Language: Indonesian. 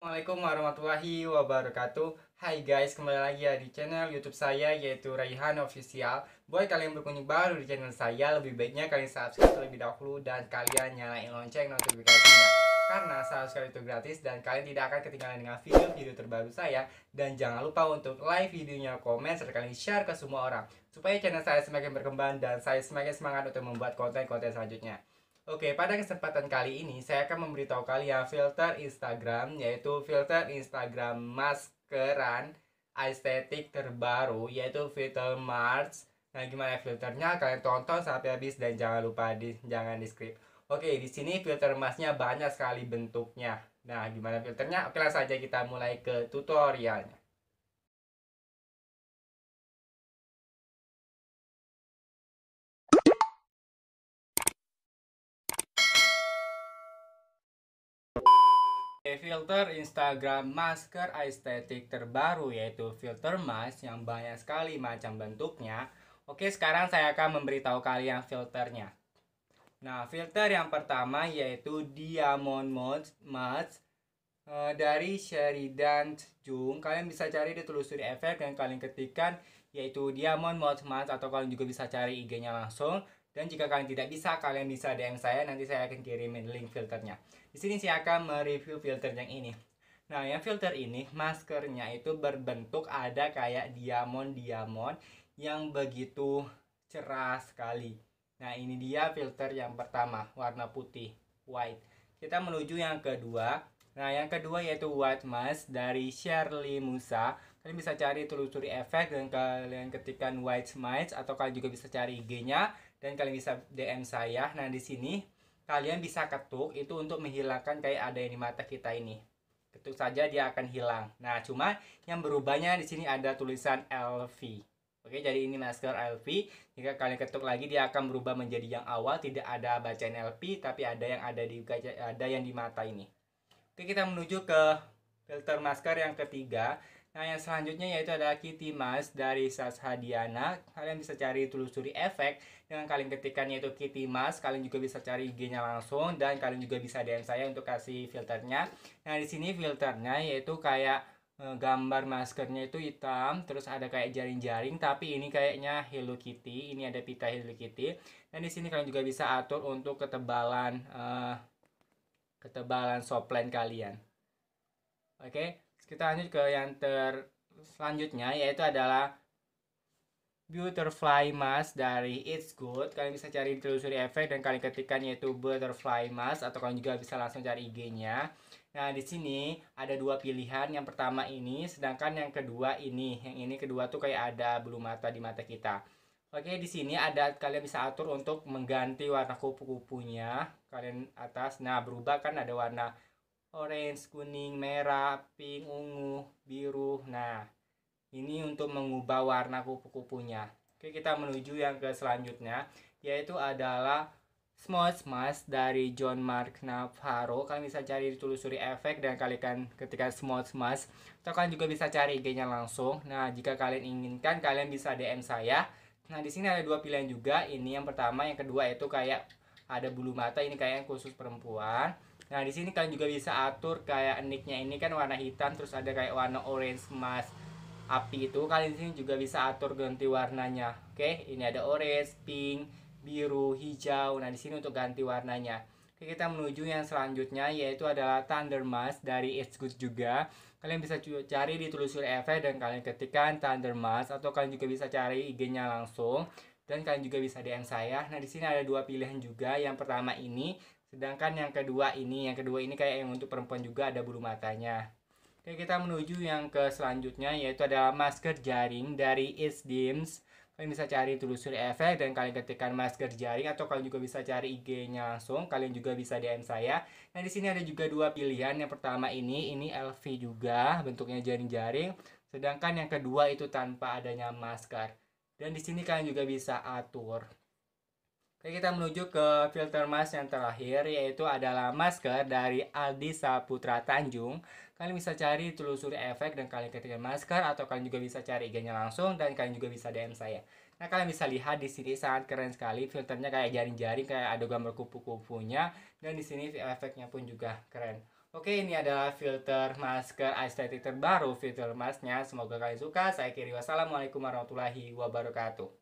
Assalamualaikum warahmatullahi wabarakatuh Hai guys, kembali lagi ya di channel youtube saya yaitu Raihan Official Buat kalian yang berkunjung baru di channel saya Lebih baiknya kalian subscribe terlebih dahulu Dan kalian nyalain lonceng notifikasinya Karena subscribe itu gratis Dan kalian tidak akan ketinggalan dengan video-video terbaru saya Dan jangan lupa untuk like videonya, komen, serta kalian share ke semua orang Supaya channel saya semakin berkembang Dan saya semakin semangat untuk membuat konten-konten selanjutnya Oke, pada kesempatan kali ini saya akan memberitahu kalian filter Instagram yaitu filter Instagram maskeran estetik terbaru yaitu filter Mars. Nah, gimana filternya? Kalian tonton sampai habis dan jangan lupa di jangan di skip. Oke, di sini filter masnya banyak sekali bentuknya. Nah, gimana filternya? Oke, langsung saja kita mulai ke tutorialnya. filter Instagram masker estetik terbaru yaitu filter mask yang banyak sekali macam bentuknya. Oke, sekarang saya akan memberitahu kalian filternya. Nah, filter yang pertama yaitu Diamond Mode Mask eh, dari Sheridan Jung. Kalian bisa cari di telusuri efek yang kalian ketikkan yaitu Diamond Mode Mask atau kalian juga bisa cari IG-nya langsung. Dan jika kalian tidak bisa, kalian bisa DM saya, nanti saya akan kirimin link filternya. Di sini saya akan mereview filter yang ini. Nah, yang filter ini, maskernya itu berbentuk ada kayak diamond-diamond yang begitu cerah sekali. Nah, ini dia filter yang pertama, warna putih, white. Kita menuju yang kedua. Nah, yang kedua yaitu White Mask dari Shirley Musa kalian bisa cari telusuri efek dan kalian ketikkan white smites atau kalian juga bisa cari IG-nya dan kalian bisa DM saya nah di sini kalian bisa ketuk itu untuk menghilangkan kayak ada yang di mata kita ini ketuk saja dia akan hilang nah cuma yang berubahnya di sini ada tulisan LV Oke, jadi ini masker LV. Jika kalian ketuk lagi, dia akan berubah menjadi yang awal. Tidak ada bacaan LV, tapi ada yang ada di ada yang di mata ini. Oke, kita menuju ke filter masker yang ketiga. Nah, yang selanjutnya yaitu adalah Kitty Mas dari Sas Hadiana Kalian bisa cari telusuri efek dengan kalian ketikkan yaitu Kitty Mas. Kalian juga bisa cari IG-nya langsung dan kalian juga bisa DM saya untuk kasih filternya. Nah, di sini filternya yaitu kayak eh, gambar maskernya itu hitam terus ada kayak jaring-jaring tapi ini kayaknya Hello Kitty ini ada pita Hello Kitty dan di sini kalian juga bisa atur untuk ketebalan uh, ketebalan soplen kalian oke okay? kita lanjut ke yang ter selanjutnya yaitu adalah Butterfly Mask dari It's Good. Kalian bisa cari telusuri efek dan kalian ketikkan yaitu Butterfly Mask atau kalian juga bisa langsung cari IG-nya. Nah, di sini ada dua pilihan. Yang pertama ini, sedangkan yang kedua ini. Yang ini kedua tuh kayak ada bulu mata di mata kita. Oke, di sini ada kalian bisa atur untuk mengganti warna kupu-kupunya. Kalian atas. Nah, berubah kan ada warna orange, kuning, merah, pink, ungu, biru. Nah, ini untuk mengubah warna kupu-kupunya. Oke, kita menuju yang ke selanjutnya, yaitu adalah smudge Mask dari John Mark Navarro. Kalian bisa cari ditelusuri efek dan kalian ketika smudge Mask. Atau kalian juga bisa cari IG-nya langsung. Nah, jika kalian inginkan, kalian bisa DM saya. Nah, di sini ada dua pilihan juga. Ini yang pertama, yang kedua itu kayak ada bulu mata ini kayaknya khusus perempuan nah di sini kalian juga bisa atur kayak nicknya ini kan warna hitam terus ada kayak warna orange emas api itu kalian di sini juga bisa atur ganti warnanya oke ini ada orange pink biru hijau nah di sini untuk ganti warnanya oke kita menuju yang selanjutnya yaitu adalah thunder mask dari it's good juga kalian bisa cari di telusur efek dan kalian ketikkan thunder mask atau kalian juga bisa cari ig-nya langsung dan kalian juga bisa DM saya. Nah, di sini ada dua pilihan juga. Yang pertama ini, sedangkan yang kedua ini, yang kedua ini kayak yang untuk perempuan juga ada bulu matanya. Oke, kita menuju yang ke selanjutnya yaitu adalah masker jaring dari Dims. Kalian bisa cari telusuri efek dan kalian ketikkan masker jaring atau kalian juga bisa cari IG-nya langsung. Kalian juga bisa DM saya. Nah, di sini ada juga dua pilihan. Yang pertama ini, ini LV juga bentuknya jaring-jaring. Sedangkan yang kedua itu tanpa adanya masker. Dan di sini kalian juga bisa atur. Oke, kita menuju ke filter mask yang terakhir, yaitu adalah masker dari Aldi Saputra Tanjung. Kalian bisa cari telusuri efek dan kalian ketikkan masker, atau kalian juga bisa cari IG-nya langsung, dan kalian juga bisa DM saya. Nah, kalian bisa lihat di sini sangat keren sekali. Filternya kayak jaring-jaring, kayak ada gambar kupu-kupunya. Dan di sini efeknya pun juga keren. Oke, ini adalah filter masker aesthetic terbaru, filter masnya. Semoga kalian suka. Saya Kiri, wassalamualaikum warahmatullahi wabarakatuh.